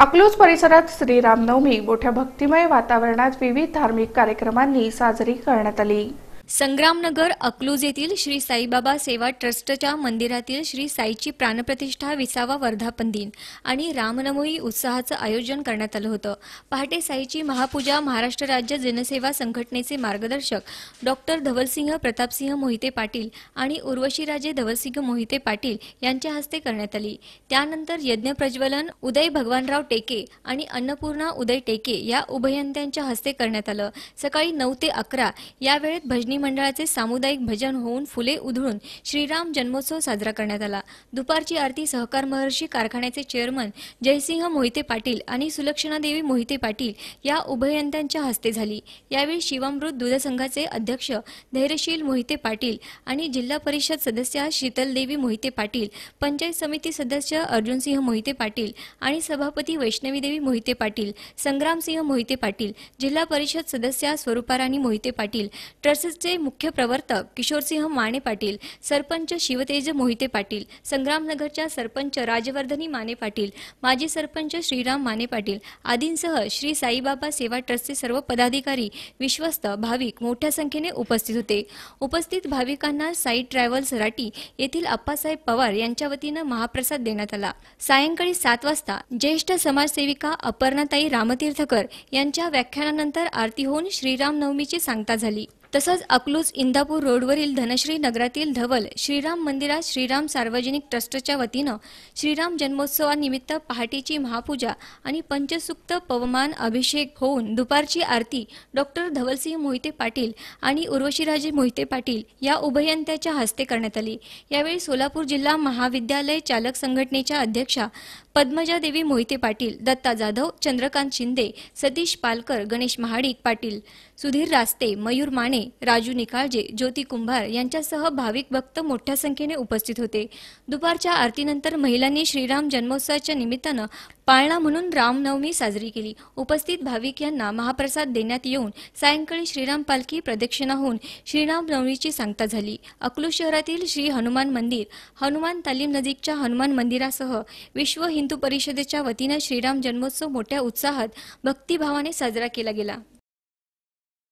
अकलूज परिसरात श्रीरामनवमी मोठ्या भक्तिमय वातावरणात विविध धार्मिक कार्यक्रमांनी साजरी करण्यात आली संग्रामनगर अकलूज येथील श्री साईबाबा सेवा ट्रस्टच्या मंदिरातील श्री साईची प्राणप्रतिष्ठा विसावा वर्धापन दिन आणि रामनमोही उत्साहाचं आयोजन करण्यात आलं होतं पहाटे साईची महापूजा महाराष्ट्र राज्य जनसेवा संघटनेचे मार्गदर्शक डॉक्टर धवलसिंह प्रतापसिंह मोहिते पाटील आणि उर्वशीराजे धवलसिंह मोहिते पाटील यांच्या हस्ते करण्यात आली त्यानंतर यज्ञ प्रज्वलन उदय भगवानराव टेके आणि अन्नपूर्णा उदय टेके या उभयंत्यांच्या हस्ते करण्यात आलं सकाळी नऊ ते अकरा या वेळेत भजनी मंडळाचे सामुदायिक भजन होऊन फुले उधळून श्रीराम जन्मोत्सव साजरा करण्यात आला दुपारची आरती सहकार महर्षी कारखान्याचे चेअरमन जयसिंह मोहिते पाटील आणि सुलक्षणादेवी मोहिते पाटील या उभयंत्यांच्या हस्ते झाली यावेळी शिवामृत दूध संघाचे अध्यक्ष धैर्यशील मोहिते पाटील आणि जिल्हा परिषद शीतल शीतलदेवी मोहिते पाटील पंचायत समिती सदस्य अर्जुनसिंह मोहिते पाटील आणि सभापती वैष्णवीदेवी मोहिते पाटील संग्रामसिंह मोहिते पाटील जिल्हा परिषद सदस्य स्वरूपाराणी मोहिते पाटील ट्रस्ट चे मुख्य प्रवर्तक किशोरसिंह माने पाटील सरपंच शिवतेज मोहिते पाटील संग्रामनगरच्या सरपंच राजवर्धनी माने पाटील माजी सरपंच श्रीराम माने पाटील आदींसह श्री साईबाबा सेवा ट्रस्टचे सर्व पदाधिकारी विश्वस्त भाविक मोठ्या संख्येने उपस्थित होते उपस्थित भाविकांना साई ट्रॅव्हल्स राटी येथील अप्पासाहेब पवार यांच्या वतीनं महाप्रसाद देण्यात आला सायंकाळी सात वाजता ज्येष्ठ समाजसेविका अपर्णाताई रामतीर्थकर यांच्या व्याख्यानानंतर आरती होऊन श्रीराम नवमीची सांगता झाली तसंच अकलूज इंदापूर रोडवरील धनश्री नगरातील धवल श्रीराम मंदिरात श्रीराम सार्वजनिक ट्रस्टच्या वतीनं श्रीराम जन्मोत्सवानिमित्त पहाटेची महापूजा आणि पंचसुक्त पवमान अभिषेक होऊन दुपारची आरती डॉक्टर धवलसिंह मोहिते पाटील आणि उर्वशीराजे मोहिते पाटील या उभयंत्याच्या हस्ते करण्यात आली यावेळी सोलापूर जिल्हा महाविद्यालय चालक संघटनेच्या अध्यक्षा पद्मजादेवी मोहिते पाटील दत्ता जाधव चंद्रकांत शिंदे सतीश पालकर गणेश महाडिक पाटील सुधीर रास्ते मयूर माने राजू निकाळजे ज्योती कुंभार यांच्यासह भाविक भक्त मोठ्या संख्येने उपस्थित होते दुपारच्या आरतीनंतर महिलांनी श्रीराम जन्मोत्सवाच्या निमित्तानं पाळणा म्हणून रामनवमी साजरी केली उपस्थित भाविक यांना महाप्रसाद देण्यात येऊन सायंकाळी श्रीराम पालखी प्रदक्षिणा होऊन श्रीराम नवमीची सांगता झाली अकलू शहरातील श्री हनुमान मंदिर हनुमान तालीम नजीकच्या हनुमान मंदिरासह विश्व हिंदू परिषदेच्या वतीनं श्रीराम जन्मोत्सव मोठ्या उत्साहात भक्तिभावाने साजरा केला गेला